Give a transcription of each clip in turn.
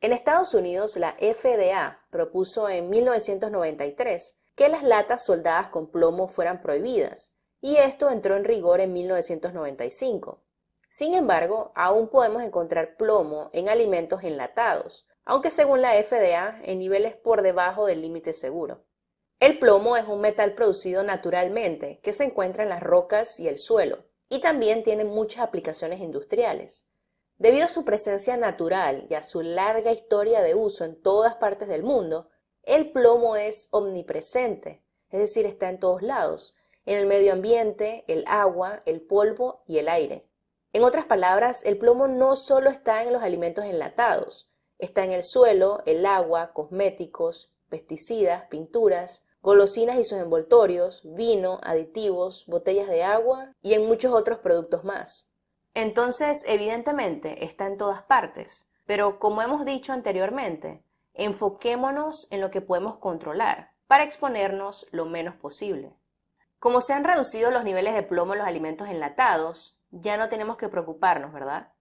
En Estados Unidos, la FDA propuso en 1993 que las latas soldadas con plomo fueran prohibidas, y esto entró en rigor en 1995. Sin embargo, aún podemos encontrar plomo en alimentos enlatados, aunque según la FDA en niveles por debajo del límite seguro. El plomo es un metal producido naturalmente que se encuentra en las rocas y el suelo, y también tiene muchas aplicaciones industriales. Debido a su presencia natural y a su larga historia de uso en todas partes del mundo, el plomo es omnipresente, es decir, está en todos lados, en el medio ambiente, el agua, el polvo y el aire. En otras palabras, el plomo no solo está en los alimentos enlatados, está en el suelo, el agua, cosméticos, pesticidas, pinturas, golosinas y sus envoltorios, vino, aditivos, botellas de agua y en muchos otros productos más. Entonces, evidentemente, está en todas partes, pero como hemos dicho anteriormente, enfoquémonos en lo que podemos controlar para exponernos lo menos posible. Como se han reducido los niveles de plomo en los alimentos enlatados, ya no tenemos que preocuparnos, ¿verdad?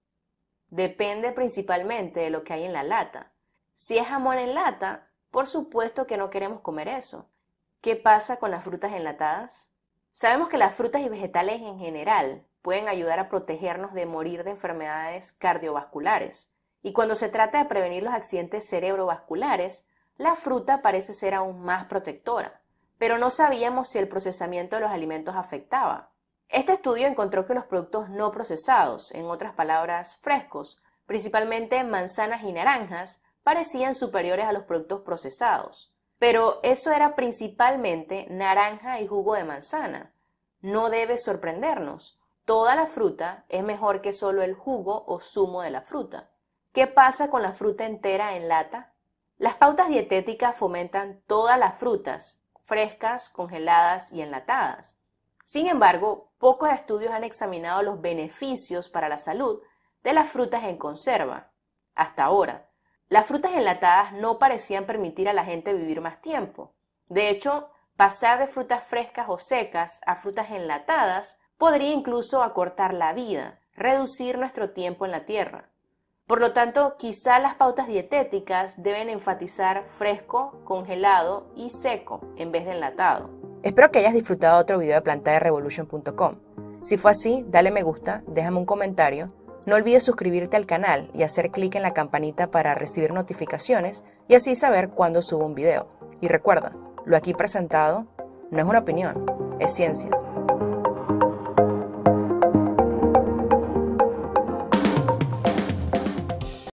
Depende principalmente de lo que hay en la lata. Si es jamón en lata, por supuesto que no queremos comer eso. ¿Qué pasa con las frutas enlatadas? Sabemos que las frutas y vegetales en general pueden ayudar a protegernos de morir de enfermedades cardiovasculares. Y cuando se trata de prevenir los accidentes cerebrovasculares, la fruta parece ser aún más protectora, pero no sabíamos si el procesamiento de los alimentos afectaba. Este estudio encontró que los productos no procesados, en otras palabras, frescos, principalmente manzanas y naranjas, parecían superiores a los productos procesados. Pero eso era principalmente naranja y jugo de manzana. No debe sorprendernos, toda la fruta es mejor que solo el jugo o zumo de la fruta. ¿Qué pasa con la fruta entera en lata? Las pautas dietéticas fomentan todas las frutas, frescas, congeladas y enlatadas. Sin embargo, pocos estudios han examinado los beneficios para la salud de las frutas en conserva. Hasta ahora, las frutas enlatadas no parecían permitir a la gente vivir más tiempo. De hecho, pasar de frutas frescas o secas a frutas enlatadas podría incluso acortar la vida, reducir nuestro tiempo en la Tierra. Por lo tanto, quizá las pautas dietéticas deben enfatizar fresco, congelado y seco en vez de enlatado. Espero que hayas disfrutado otro video de plantaderevolution.com. Si fue así, dale me gusta, déjame un comentario, no olvides suscribirte al canal y hacer clic en la campanita para recibir notificaciones y así saber cuándo subo un video. Y recuerda, lo aquí presentado no es una opinión, es ciencia.